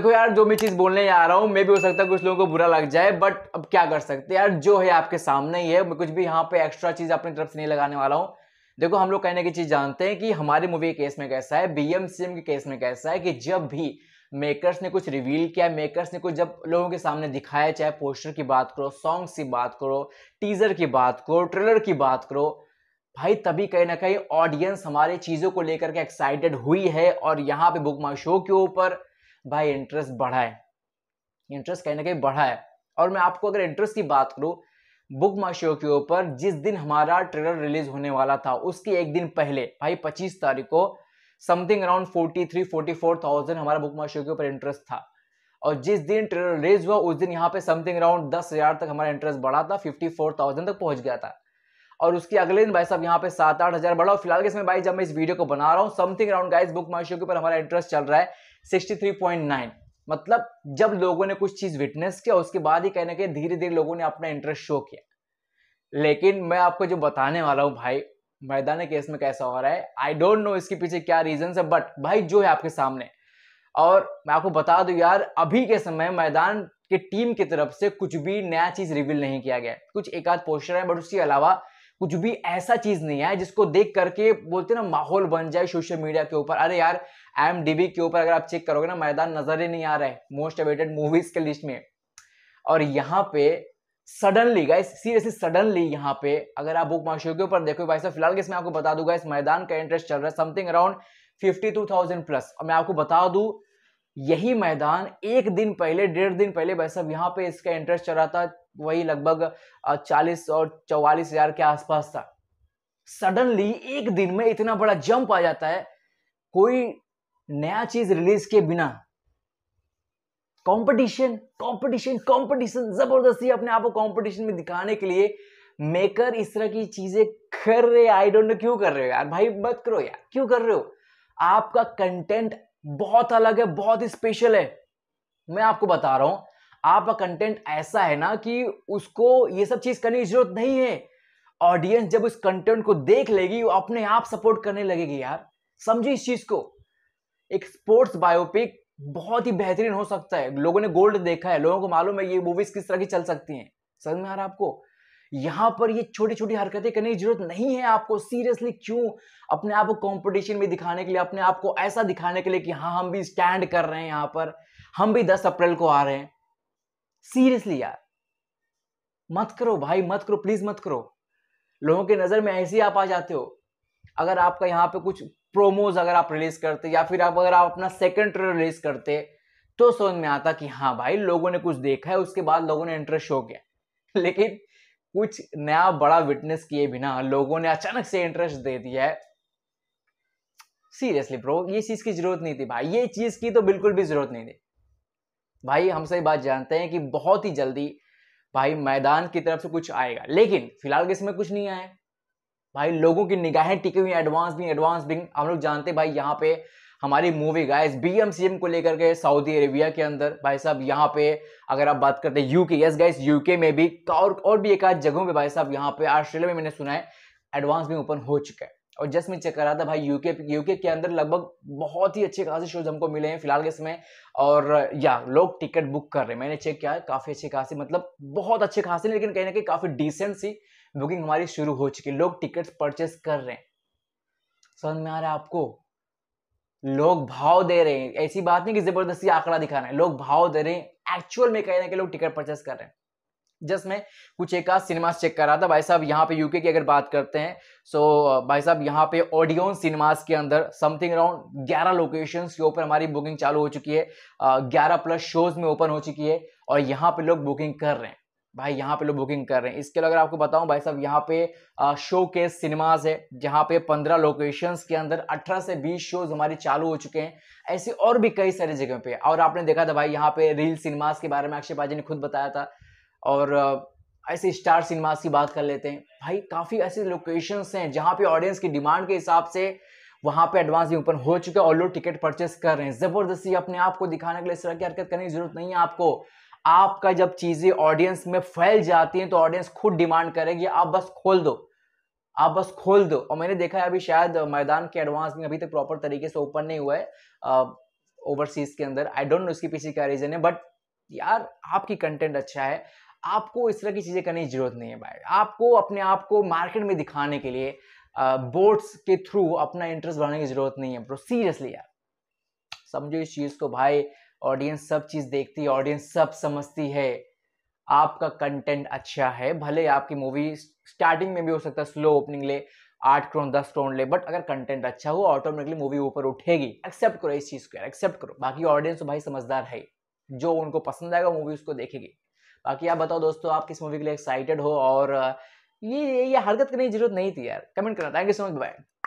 देखो यार जो मैं चीज़ बोलने आ रहा हूँ मैं भी हो सकता है कुछ लोगों को बुरा लग जाए बट अब क्या कर सकते हैं यार जो है आपके सामने ही है मैं कुछ भी यहाँ पे एक्स्ट्रा चीज़ अपनी तरफ से नहीं लगाने वाला हूँ देखो हम लोग कहने की चीज़ जानते हैं कि हमारी मूवी के केस में कैसा है बी के केस में कैसा है कि जब भी मेकर्स ने कुछ रिवील किया मेकर्स ने कुछ जब लोगों के सामने दिखाया चाहे पोस्टर की बात करो सॉन्ग्स की बात करो टीजर की बात करो ट्रेलर की बात करो भाई तभी कहीं ना कहीं ऑडियंस हमारे चीज़ों को लेकर के एक्साइटेड हुई है और यहाँ पे बुक माई शो के ऊपर भाई इंटरेस्ट बढ़ा है इंटरेस्ट कहीं ना कहीं बढ़ा है और मैं आपको अगर इंटरेस्ट की बात करूँ बुक माशियो के ऊपर जिस दिन हमारा ट्रेलर रिलीज होने वाला था उसके एक दिन पहले भाई पच्चीस तारीख को something around forty forty three four thousand हमारा बुक माशियो के ऊपर इंटरेस्ट था और जिस दिन ट्रेलर रिलीज हुआ उस दिन यहाँ पे समथिंग अराउंड दस हजार तक हमारा इंटरेस्ट बढ़ा था फिफ्टी फोर थाउजेंड तक पहुंच गया था और उसकी अगले दिन भाई साहब यहाँ पे सात आठ हज़ार बढ़ा और फिलहाल के समय भाई जब मैं इस वीडियो को बना रहा हूँ something around guys BookMyShow के ऊपर हमारा इंटरेस्ट चल रहा है सिक्सटी थ्री पॉइंट नाइन मतलब जब लोगों ने कुछ चीज़ विटनेस किया उसके बाद ही कहने के धीरे धीरे लोगों ने अपना इंटरेस्ट शो किया लेकिन मैं आपको जो बताने वाला हूँ भाई मैदान केस में कैसा हो रहा है आई डोंट नो इसके पीछे क्या रीजन है बट भाई जो है आपके सामने और मैं आपको बता दूं यार अभी के समय मैदान के टीम की तरफ से कुछ भी नया चीज रिवील नहीं किया गया कुछ एक आध पोस्टर है बट उसके अलावा कुछ भी ऐसा चीज नहीं है जिसको देख करके बोलते ना माहौल बन जाए सोशल मीडिया के ऊपर अरे यार एम के ऊपर अगर आप चेक करोगे ना मैदान नजर ही नहीं आ रहा है मोस्ट अवेटेड मूवीज के लिस्ट में और यहाँ पे सडनली गाइस सीरियसली सडनली यहाँ पे अगर आप बुक माशो के ऊपर देखो भाई साहब फिलहाल इसमें आपको बता दूंगा इस मैदान का इंटरेस्ट चल रहा है something around fifty two thousand plus और मैं आपको बता दू यही मैदान एक दिन पहले डेढ़ दिन पहले भाई साहब यहाँ पे इसका इंटरेस्ट चल रहा था वही लगभग चालीस और चौवालीस हजार के आसपास था सडनली एक दिन में इतना बड़ा जंप आ जाता है कोई नया चीज रिलीज के बिना कंपटीशन कंपटीशन कंपटीशन जबरदस्ती अपने आप को कंपटीशन में दिखाने के लिए मेकर इस तरह की चीजें कर रहे आई डोंट नो क्यों कर रहे हो यार भाई मत करो यार क्यों कर रहे हो आपका कंटेंट बहुत अलग है बहुत ही स्पेशल है मैं आपको बता रहा हूं आपका कंटेंट ऐसा है ना कि उसको ये सब चीज़ करने की जरूरत नहीं है ऑडियंस जब उस कंटेंट को देख लेगी वो अपने आप सपोर्ट करने लगेगी यार समझो इस चीज़ को एक स्पोर्ट्स बायोपिक बहुत ही बेहतरीन हो सकता है लोगों ने गोल्ड देखा है लोगों को मालूम है ये मूवीज किस तरह की चल सकती हैं समझ में आ रहा आपको यहां पर ये छोटी छोटी हरकतें करने की जरूरत नहीं है आपको सीरियसली क्यों अपने आप को कंपटीशन में दिखाने के लिए अपने आप को ऐसा दिखाने के लिए कि हाँ हम भी स्टैंड कर रहे हैं यहां पर हम भी दस अप्रैल को आ रहे हैं सीरियसली यार मत करो भाई मत करो प्लीज मत करो लोगों की नजर में ऐसे ही आप आ जाते हो अगर आपका यहाँ पे कुछ प्रोमोज अगर आप रिलीज करते या फिर आप अगर आप अपना सेकंड ट्रेलर रिलीज करते तो समझ में आता कि हाँ भाई लोगों ने कुछ देखा है उसके बाद लोगों ने इंटरेस्ट शो किया लेकिन कुछ नया बड़ा विटनेस किए बिना लोगों ने अचानक से इंटरेस्ट दे दिया है सीरियसली ब्रो ये चीज की जरूरत नहीं थी भाई ये चीज की तो बिल्कुल भी जरूरत नहीं थी भाई हम सही बात जानते हैं कि बहुत ही जल्दी भाई मैदान की तरफ से कुछ आएगा लेकिन फिलहाल के समय कुछ नहीं आया भाई लोगों की निगाहें टिकी हुई एडवांस भी एडवांस भी हम लोग जानते हैं भाई यहाँ पे हमारी मूवी गाइस बीएमसीएम को लेकर के सऊदी अरेबिया के अंदर भाई साहब यहाँ पे अगर आप बात करते हैं यूके यस गाइस यूके में भी तो और और भी एक आध जगहों पे भाई साहब यहाँ पे ऑस्ट्रेलिया में मैंने सुना है एडवांस भी ओपन हो चुका है और जस्ट मैं चेक कर रहा था भाई यूके यूके के अंदर लगभग बहुत ही अच्छे खासे शोज हमको मिले हैं फिलहाल के समय और या लोग टिकट बुक कर रहे हैं मैंने चेक किया है काफ़ी अच्छे खासे मतलब बहुत अच्छे खासे लेकिन कहीं ना कहीं काफ़ी डिसेंट सी बुकिंग हमारी शुरू हो चुकी है लोग टिकट परचेस कर रहे हैं समझ में आ रहा है आपको लोग भाव दे रहे हैं ऐसी बात नहीं कि जबरदस्ती आंकड़ा दिखा रहे हैं लोग भाव दे रहे हैं एक्चुअल में कहीं ना कहीं लोग टिकट परचेस कर रहे हैं जस्ट मैं कुछ एक आध सिनेमास चेक कर रहा था भाई साहब यहाँ पे यूके की अगर बात करते हैं सो so, भाई साहब यहाँ पे ऑडियोन सिनेमास के अंदर समथिंग अराउंड 11 लोकेशंस के ऊपर हमारी बुकिंग चालू हो चुकी है ग्यारह प्लस शोज में ओपन हो चुकी है और यहाँ पे लोग बुकिंग कर रहे हैं भाई यहाँ पे लोग बुकिंग कर रहे हैं इसके अलावा आपको बताऊं भाई साहब यहाँ पे शो के सिनेमाज है जहाँ पे पंद्रह लोकेशंस के अंदर अठारह से बीस शोज हमारे चालू हो चुके हैं ऐसे और भी कई सारी जगह पे और आपने देखा था भाई यहाँ पे रील सिनेमाज के बारे में अक्षय पाजी ने खुद बताया था और ऐसे स्टार सिनेमास की बात कर लेते हैं भाई काफ़ी ऐसे लोकेशंस हैं जहाँ पे ऑडियंस की डिमांड के हिसाब से वहाँ पे एडवांस भी ओपन हो चुका है और लोग टिकट परचेस कर रहे हैं ज़बरदस्ती अपने आप को दिखाने के लिए इस तरह की हरकत करने की जरूरत नहीं है आपको आपका जब चीज़ें ऑडियंस में फैल जाती हैं तो ऑडियंस खुद डिमांड करेगी आप बस खोल दो आप बस खोल दो और मैंने देखा है अभी शायद मैदान के एडवांस में अभी तक प्रॉपर तरीके से ओपन नहीं हुआ है ओवरसीज के अंदर आई डोंट नो इसके पीछे क्या रीज़न है बट यार आपकी कंटेंट अच्छा है आपको इस तरह की चीज़ें करने की ज़रूरत नहीं है भाई आपको अपने आप को मार्केट में दिखाने के लिए बोर्ड्स के थ्रू अपना इंटरेस्ट बढ़ाने की ज़रूरत नहीं है ब्रो सीरियसली यार समझो इस चीज़ को भाई ऑडियंस सब चीज़ देखती है ऑडियंस सब समझती है आपका कंटेंट अच्छा है भले आपकी मूवी स्टार्टिंग में भी हो सकता है स्लो ओपनिंग ले आठ करोड़ दस करोड़ ले बट अगर कंटेंट अच्छा हुआ ऑटोमेटिकली मूवी ऊपर उठेगी एक्सेप्ट करो इस चीज़ को एक्सेप्ट करो बाकी ऑडियंस तो भाई समझदार है जो उनको पसंद आएगा मूवी उसको देखेगी बाकी आप बताओ दोस्तों आप किस मूवी के लिए एक्साइटेड हो और ये ये, हरकत करने की जरूरत नहीं थी यार कमेंट करना thank you so much bye